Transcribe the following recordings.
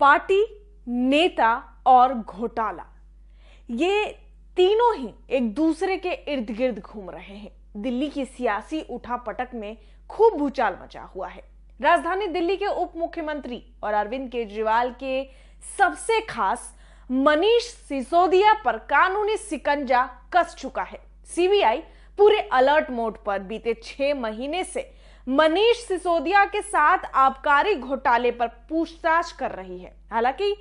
party नेता और घोटाला ये तीनों ही एक दूसरे के इर्द गिर्द घूम रहे हैं दिल्ली की सियासी उठापटक में खूब भूचाल मचा हुआ है राजधानी दिल्ली के उप मुख्यमंत्री और अरविंद केजरीवाल के सबसे खास मनीष सिसोदिया पर कानूनी सिकंजा कस चुका है सीबीआई पूरे अलर्ट मोड पर बीते छह महीने से मनीष सिसोदिया के साथ आबकारी घोटाले पर पूछताछ कर रही है हालांकि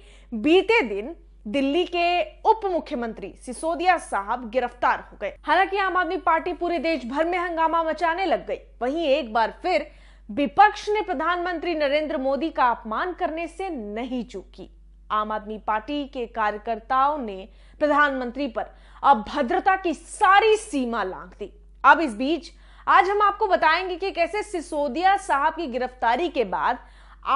बीते दिन दिल्ली के उप मुख्यमंत्री सिसोदिया साहब गिरफ्तार हो गए हालांकि आम आदमी पार्टी पूरे देश भर में हंगामा मचाने लग गई वहीं एक बार फिर विपक्ष ने प्रधानमंत्री नरेंद्र मोदी का अपमान करने से नहीं चूकी आम आदमी पार्टी के कार्यकर्ताओं ने प्रधानमंत्री पर अभद्रता की सारी सीमा लांघ दी अब इस बीच आज हम आपको बताएंगे कि कैसे सिसोदिया साहब की गिरफ्तारी के बाद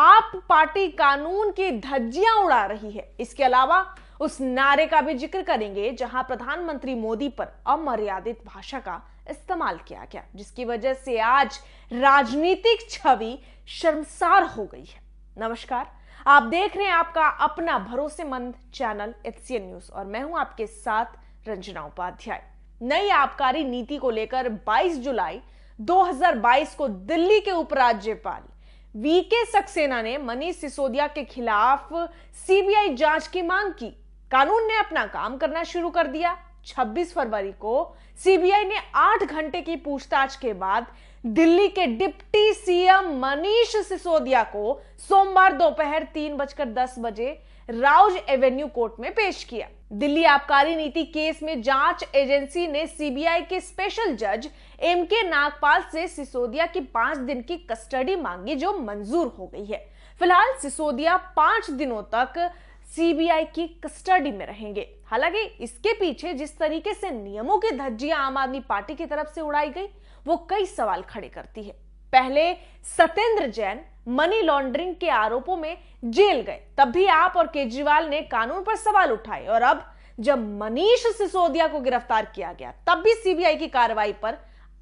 आप पार्टी कानून की धज्जियां उड़ा रही है इसके अलावा उस नारे का भी जिक्र करेंगे जहां प्रधानमंत्री मोदी पर अमर्यादित भाषा का इस्तेमाल किया गया जिसकी वजह से आज राजनीतिक छवि शर्मसार हो गई है नमस्कार आप देख रहे हैं आपका अपना भरोसेमंद चैनल एच न्यूज और मैं हूं आपके साथ रंजना उपाध्याय नई आबकारी नीति को लेकर 22 जुलाई 2022 को दिल्ली के उपराज्यपाल वीके सक्सेना ने मनीष सिसोदिया के खिलाफ सीबीआई जांच की मांग की कानून ने अपना काम करना शुरू कर दिया 26 फरवरी को सीबीआई ने 8 घंटे की पूछताछ के बाद दिल्ली के डिप्टी सीएम मनीष सिसोदिया को सोमवार दोपहर तीन बजकर दस बजे राउज एवेन्यू कोर्ट में पेश किया दिल्ली आबकारी नीति केस में जांच एजेंसी ने सीबीआई के स्पेशल जज एम के नागपाल से सिसोदिया की पांच दिन की कस्टडी मांगी जो मंजूर हो गई है फिलहाल सिसोदिया पांच दिनों तक सीबीआई की कस्टडी में रहेंगे हालांकि इसके पीछे जिस तरीके से नियमों की धज्जियां आम आदमी पार्टी की तरफ से उड़ाई गई वो कई सवाल खड़े करती है पहले सत्येंद्र जैन मनी लॉन्ड्रिंग के आरोपों में जेल गए तब भी आप और केजरीवाल ने कानून पर सवाल उठाए और अब जब मनीष सिसोदिया को गिरफ्तार किया गया तब भी सीबीआई की कार्रवाई पर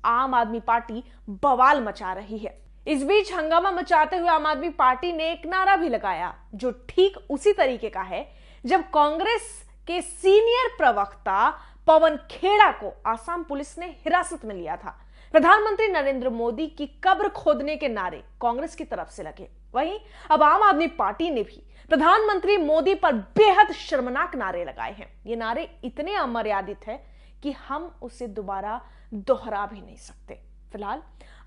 आम आदमी पार्टी बवाल मचा रही है इस बीच हंगामा मचाते हुए आम आदमी पार्टी ने एक नारा भी लगाया जो ठीक उसी तरीके का है जब कांग्रेस के सीनियर प्रवक्ता पवन खेड़ा को आसाम पुलिस ने हिरासत में लिया था प्रधानमंत्री नरेंद्र मोदी की कब्र खोदने के नारे कांग्रेस की तरफ से लगे वहीं अब आम आदमी पार्टी ने भी प्रधानमंत्री मोदी पर बेहद शर्मनाक नारे लगाए हैं ये नारे इतने अमर्यादित है कि हम उसे दोबारा दोहरा भी नहीं सकते फिलहाल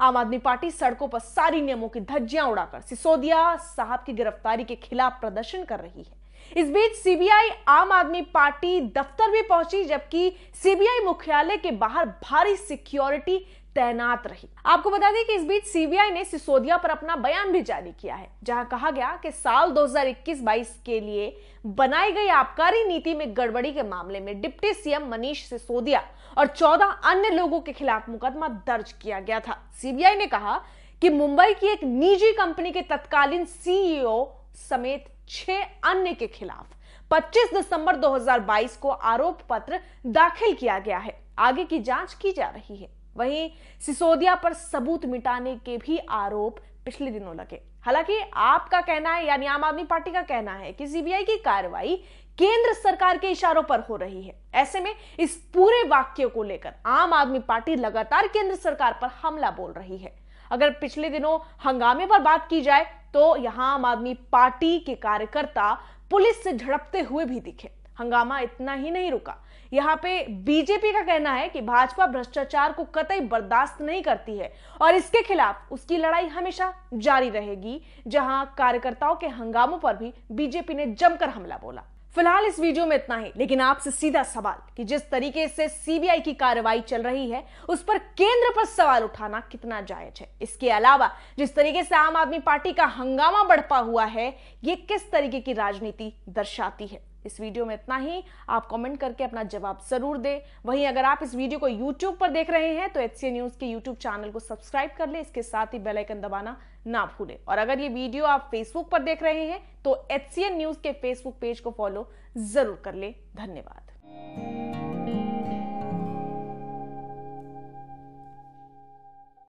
आम आदमी पार्टी सड़कों पर सारी नियमों की धज्जियां उड़ाकर सिसोदिया साहब की गिरफ्तारी के खिलाफ प्रदर्शन कर रही है इस बीच सीबीआई आम आदमी पार्टी दफ्तर भी पहुंची जबकि सीबीआई मुख्यालय के बाहर भारी सिक्योरिटी तैनात रही आपको बता दें कि इस बीच सीबीआई ने सिसोदिया पर अपना बयान भी जारी किया है जहां कहा गया कि साल 2021-22 के लिए बनाई गई आबकारी नीति में गड़बड़ी के मामले में डिप्टी सीएम मनीष सिसोदिया और 14 अन्य लोगों के खिलाफ मुकदमा दर्ज किया गया था सीबीआई ने कहा कि मुंबई की एक निजी कंपनी के तत्कालीन सीईओ समेत छह अन्य के खिलाफ 25 दिसंबर 2022 को आरोप पत्र दाखिल किया गया है आगे की जांच की जा रही है वहीं सिसोदिया पर सबूत मिटाने के भी आरोप पिछले दिनों लगे हालांकि आपका कहना है यानी आम आदमी पार्टी का कहना है कि सीबीआई की कार्रवाई केंद्र सरकार के इशारों पर हो रही है ऐसे में इस पूरे वाक्य को लेकर आम आदमी पार्टी लगातार केंद्र सरकार पर हमला बोल रही है अगर पिछले दिनों हंगामे पर बात की जाए तो यहां आम आदमी पार्टी के कार्यकर्ता पुलिस से झड़पते हुए भी दिखे हंगामा इतना ही नहीं रुका यहां पे बीजेपी का कहना है कि भाजपा भ्रष्टाचार को कतई बर्दाश्त नहीं करती है और इसके खिलाफ उसकी लड़ाई हमेशा जारी रहेगी जहां कार्यकर्ताओं के हंगामों पर भी बीजेपी ने जमकर हमला बोला फिलहाल इस वीडियो में इतना ही लेकिन आपसे सीधा सवाल कि जिस तरीके से सीबीआई की कार्रवाई चल रही है उस पर केंद्र पर सवाल उठाना कितना जायज है इसके अलावा जिस तरीके से आम आदमी पार्टी का हंगामा बढ़पा हुआ है ये किस तरीके की राजनीति दर्शाती है इस वीडियो में इतना ही आप कमेंट करके अपना जवाब जरूर दें वहीं अगर आप इस वीडियो को यूट्यूब पर देख रहे हैं तो एच न्यूज़ के यूट्यूब चैनल को सब्सक्राइब कर लें इसके साथ ही बेलाइकन दबाना ना भूलें और अगर ये वीडियो आप फेसबुक पर देख रहे हैं तो एच न्यूज़ के फेसबुक पेज को फॉलो जरूर कर लें धन्यवाद